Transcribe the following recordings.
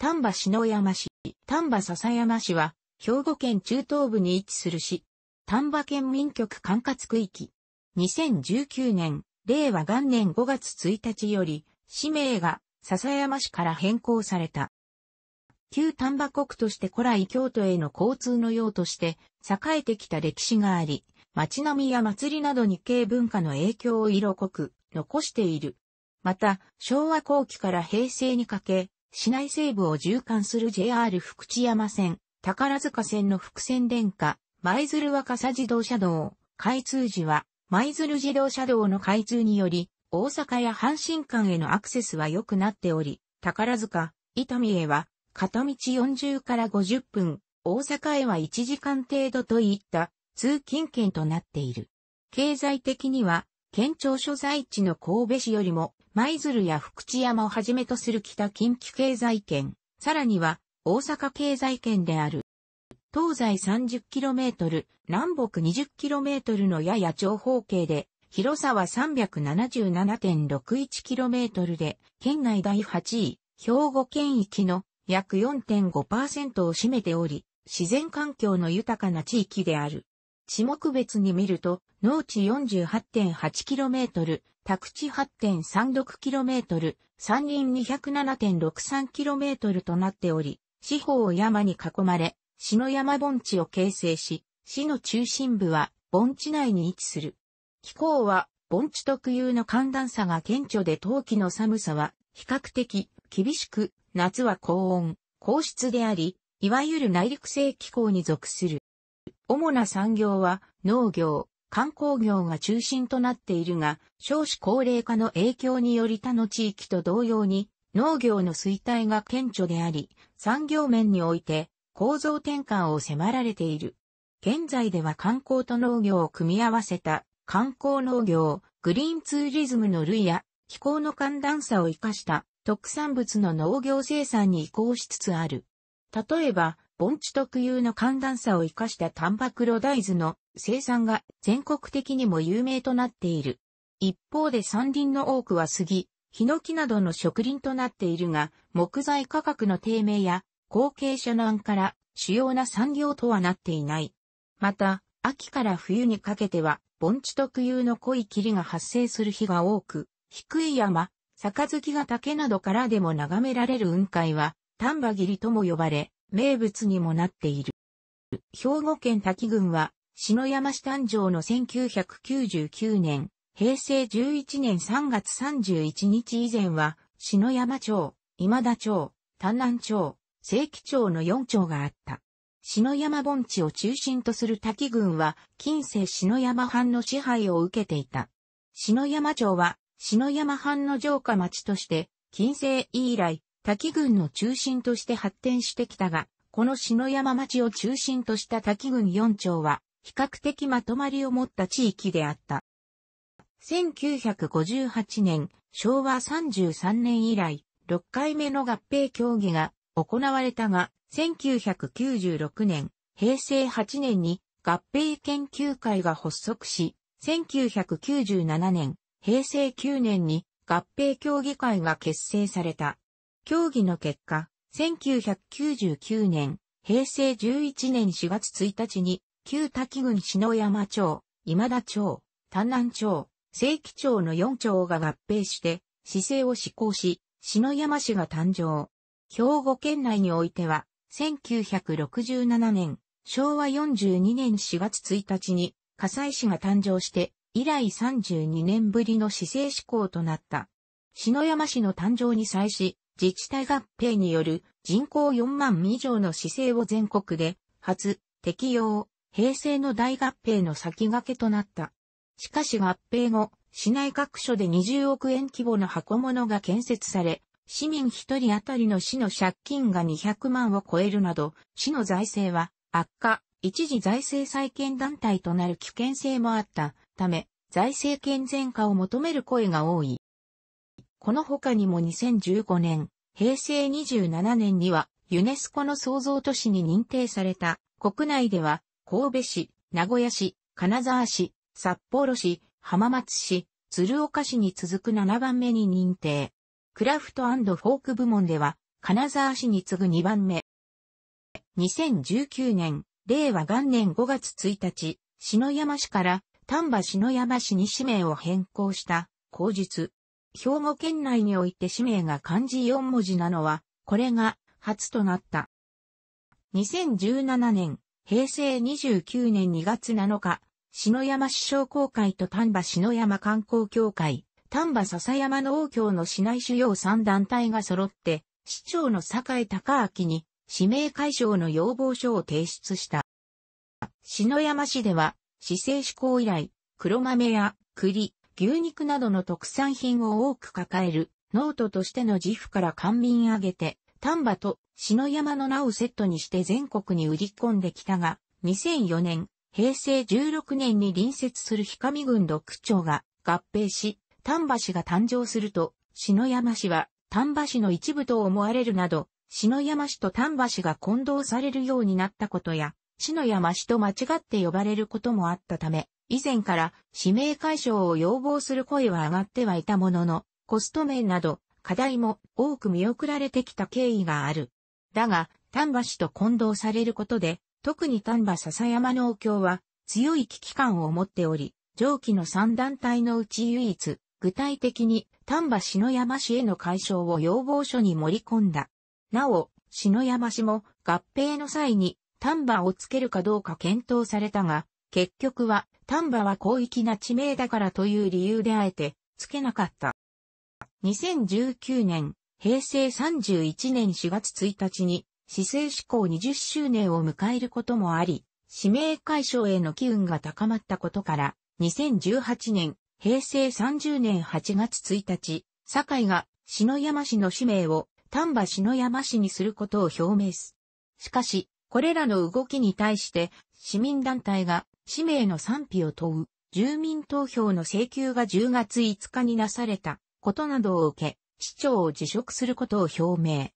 丹波篠山市、丹波篠山市は、兵庫県中東部に位置する市、丹波県民局管轄区域。2019年、令和元年5月1日より、市名が笹山市から変更された。旧丹波国として古来京都への交通の用として栄えてきた歴史があり、街並みや祭りなど日系文化の影響を色濃く残している。また、昭和後期から平成にかけ、市内西部を縦貫する JR 福知山線、宝塚線の伏線電化、舞鶴若狭自動車道、開通時は、舞鶴自動車道の開通により、大阪や阪神間へのアクセスは良くなっており、宝塚、伊丹へは、片道40から50分、大阪へは1時間程度といった通勤圏となっている。経済的には、県庁所在地の神戸市よりも舞鶴や福知山をはじめとする北近畿経済圏、さらには大阪経済圏である。東西 30km、南北 20km のやや長方形で、広さは 377.61km で、県内第8位、兵庫県域の約4.5%を占めており、自然環境の豊かな地域である。地目別に見ると、農地 48.8km、宅地 8.36km、山林 207.63km となっており、四方を山に囲まれ、市の山盆地を形成し、市の中心部は盆地内に位置する。気候は盆地特有の寒暖差が顕著で冬季の寒さは比較的厳しく、夏は高温、高湿であり、いわゆる内陸性気候に属する。主な産業は農業、観光業が中心となっているが、少子高齢化の影響により他の地域と同様に、農業の衰退が顕著であり、産業面において構造転換を迫られている。現在では観光と農業を組み合わせた観光農業、グリーンツーリズムの類や気候の寒暖差を生かした特産物の農業生産に移行しつつある。例えば、盆地特有の寒暖差を生かしたタンパクロ大豆の生産が全国的にも有名となっている。一方で山林の多くは杉、ヒノキなどの植林となっているが、木材価格の低迷や後継者難から主要な産業とはなっていない。また、秋から冬にかけては盆地特有の濃い霧が発生する日が多く、低い山、杯が竹などからでも眺められる雲海は、丹波霧とも呼ばれ、名物にもなっている。兵庫県滝郡は、篠山市誕生の1999年、平成11年3月31日以前は、篠山町、今田町、丹南町、正規町の4町があった。篠山盆地を中心とする滝郡は、近世篠山藩の支配を受けていた。篠山町は、篠山藩の城下町として、近世以来、滝郡の中心として発展してきたが、この篠山町を中心とした滝郡4町は、比較的まとまりを持った地域であった。1958年、昭和33年以来、6回目の合併協議が行われたが、1996年、平成8年に合併研究会が発足し、1997年、平成9年に合併協議会が結成された。協議の結果、1999年、平成11年4月1日に、旧滝郡篠山町、今田町、丹南町、正規町の4町が合併して、市政を施行し、篠山市が誕生。兵庫県内においては、1967年、昭和42年4月1日に、火災市が誕生して、以来32年ぶりの市政施行となった。篠山市の誕生に際し、自治体合併による人口4万以上の市政を全国で初適用、平成の大合併の先駆けとなった。しかし合併後、市内各所で20億円規模の箱物が建設され、市民一人当たりの市の借金が200万を超えるなど、市の財政は悪化、一時財政再建団体となる危険性もあったため、財政健全化を求める声が多い。この他にも2015年、平成27年にはユネスコの創造都市に認定された国内では神戸市、名古屋市、金沢市、札幌市、浜松市、鶴岡市に続く7番目に認定。クラフトフォーク部門では金沢市に次ぐ2番目。2019年、令和元年5月1日、篠山市から丹波篠山市に氏名を変更した、後日、兵庫県内において氏名が漢字4文字なのは、これが初となった。2017年、平成29年2月7日、篠山市商工会と丹波篠山観光協会、丹波笹山の協の市内主要3団体が揃って、市長の坂井隆明に指名解消の要望書を提出した。篠山市では、市政施行以来、黒豆や栗、牛肉などの特産品を多く抱える、ノートとしての自負から官民挙げて、丹波と篠山の名をセットにして全国に売り込んできたが、2004年、平成16年に隣接する氷上郡独町が合併し、丹波市が誕生すると、篠山市は丹波市の一部と思われるなど、篠山市と丹波市が混同されるようになったことや、篠山市と間違って呼ばれることもあったため、以前から指名解消を要望する声は上がってはいたものの、コスト面など課題も多く見送られてきた経緯がある。だが、丹波氏と混同されることで、特に丹波笹山農協は強い危機感を持っており、上記の3団体のうち唯一、具体的に丹波篠山市への解消を要望書に盛り込んだ。なお、篠山市も合併の際に丹波をつけるかどうか検討されたが、結局は丹波は広域な地名だからという理由であえて、付けなかった。2019年、平成31年4月1日に、市政施行20周年を迎えることもあり、指名解消への機運が高まったことから、2018年、平成30年8月1日、堺が篠山市の氏名を丹波篠山市にすることを表明す。しかし、これらの動きに対して、市民団体が氏名の賛否を問う住民投票の請求が10月5日になされたことなどを受け、市長を辞職することを表明。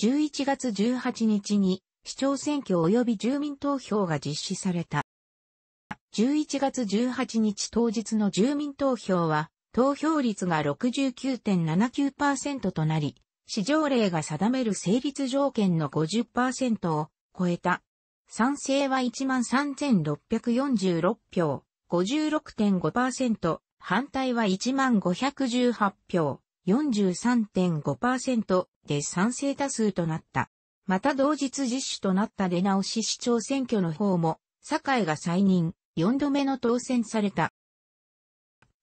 11月18日に市長選挙及び住民投票が実施された。11月18日当日の住民投票は、投票率が69.79%となり、市場例が定める成立条件の50%を超えた賛成は13,646票、56.5%、反対は1518票、43.5%で賛成多数となった。また同日実施となった出直し市長選挙の方も、堺が再任、4度目の当選された。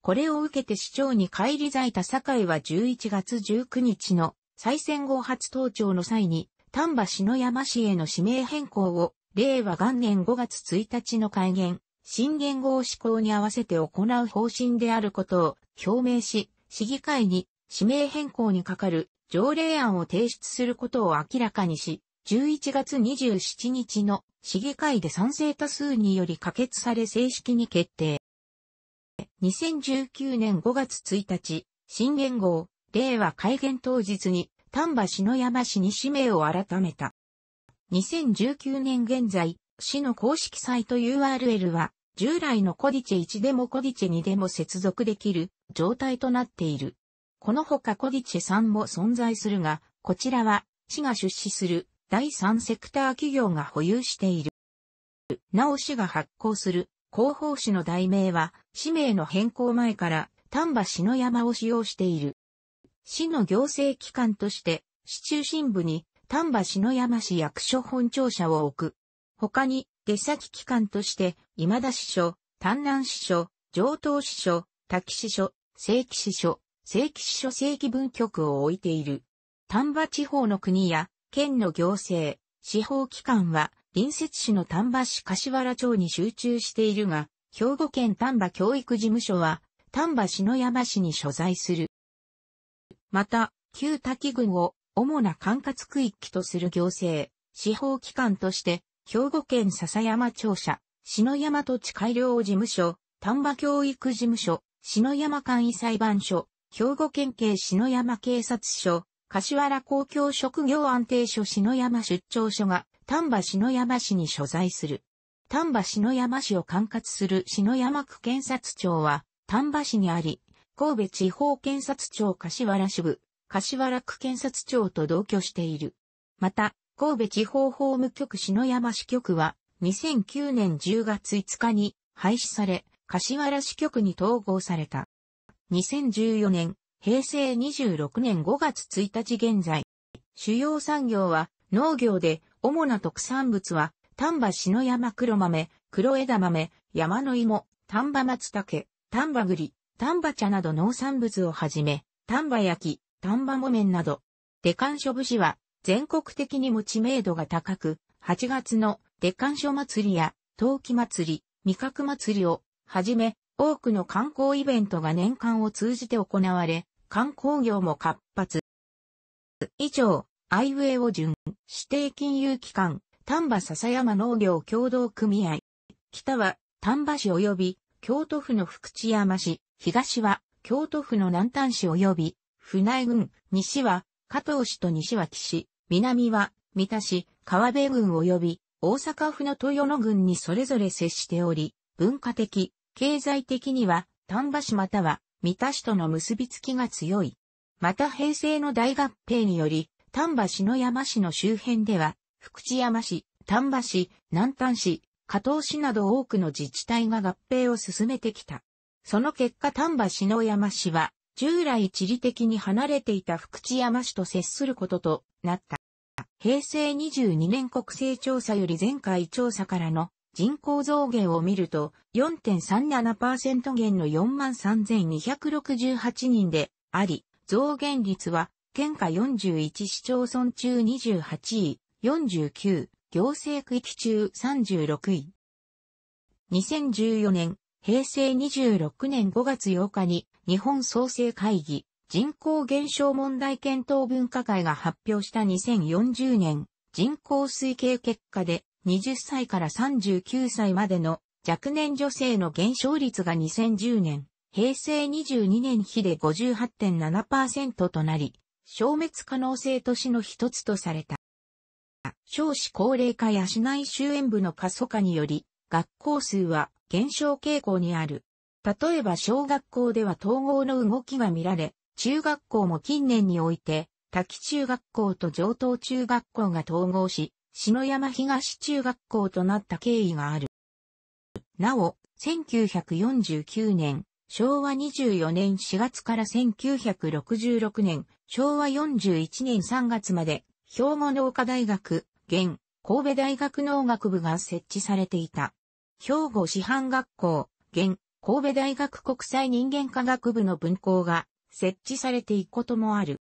これを受けて市長に返り咲いた堺は11月19日の再選後初登庁の際に、丹波篠山市への指名変更を令和元年5月1日の改元、新元号施行に合わせて行う方針であることを表明し、市議会に指名変更にかかる条例案を提出することを明らかにし、11月27日の市議会で賛成多数により可決され正式に決定。2019年5月1日、新元号、令和改元当日に丹波篠山市に氏名を改めた。2019年現在、市の公式サイト URL は、従来のコディチェ1でもコディチェ2でも接続できる状態となっている。このほかコディチェ3も存在するが、こちらは、市が出資する第三セクター企業が保有している。なお市が発行する広報誌の題名は、氏名の変更前から丹波篠山を使用している。市の行政機関として、市中心部に丹波篠山市役所本庁舎を置く。他に、出先機関として、今田支所、丹南支所、上東支所、滝支所、正規支所、正規支所正規分局を置いている。丹波地方の国や、県の行政、司法機関は、隣接市の丹波市柏原町に集中しているが、兵庫県丹波教育事務所は、丹波篠山市に所在する。また、旧滝郡を主な管轄区域とする行政、司法機関として、兵庫県笹山庁舎、篠山土地改良事務所、丹波教育事務所、篠山簡易裁判所、兵庫県警篠山警察署、柏原公共職業安定所篠山出張所が丹波篠山市に所在する。丹波篠山市を管轄する篠山区検察庁は丹波市にあり、神戸地方検察庁柏原支部、柏楽検察庁と同居している。また、神戸地方法務局篠山支局は、2009年10月5日に廃止され、柏原支局に統合された。2014年、平成26年5月1日現在、主要産業は農業で主な特産物は丹波篠山黒豆、黒枝豆、山の芋、丹波松茸、丹波栗、丹波茶など農産物をはじめ、丹波焼き、丹波木綿など、デカン書武士は全国的にも知名度が高く、8月のデカン書祭りや陶器祭り、味覚祭りをはじめ、多くの観光イベントが年間を通じて行われ、観光業も活発。以上、アイウェイを準、指定金融機関、丹波笹山農業協同組合。北は丹波市及び京都府の福知山市、東は京都府の南丹市及び船井郡、西は加藤市と西は岸、南は三田市、川辺郡及び大阪府の豊野郡にそれぞれ接しており、文化的、経済的には丹波市または三田市との結びつきが強い。また平成の大合併により、丹波市の山市の周辺では、福知山市、丹波市、南丹市、加藤市など多くの自治体が合併を進めてきた。その結果丹波の山市は、従来地理的に離れていた福知山市と接することとなった。平成22年国勢調査より前回調査からの人口増減を見ると4.37%減の43,268人であり、増減率は県下41市町村中28位、49行政区域中36位。2014年平成26年5月8日に日本創生会議人口減少問題検討分科会が発表した2040年人口推計結果で20歳から39歳までの若年女性の減少率が2010年、平成22年比で58.7%となり、消滅可能性都市の一つとされた。少子高齢化や市内周縁部の過疎化により、学校数は減少傾向にある。例えば小学校では統合の動きが見られ、中学校も近年において、滝中学校と上等中学校が統合し、篠山東中学校となった経緯がある。なお、1949年、昭和24年4月から1966年、昭和41年3月まで、兵庫農科大学、現、神戸大学農学部が設置されていた。兵庫師範学校、現、神戸大学国際人間科学部の分校が設置されていくこともある。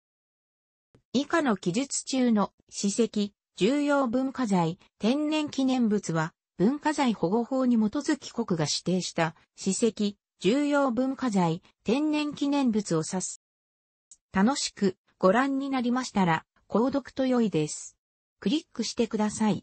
以下の記述中の史跡、重要文化財、天然記念物は、文化財保護法に基づき国が指定した史跡、重要文化財、天然記念物を指す。楽しくご覧になりましたら、購読と良いです。クリックしてください。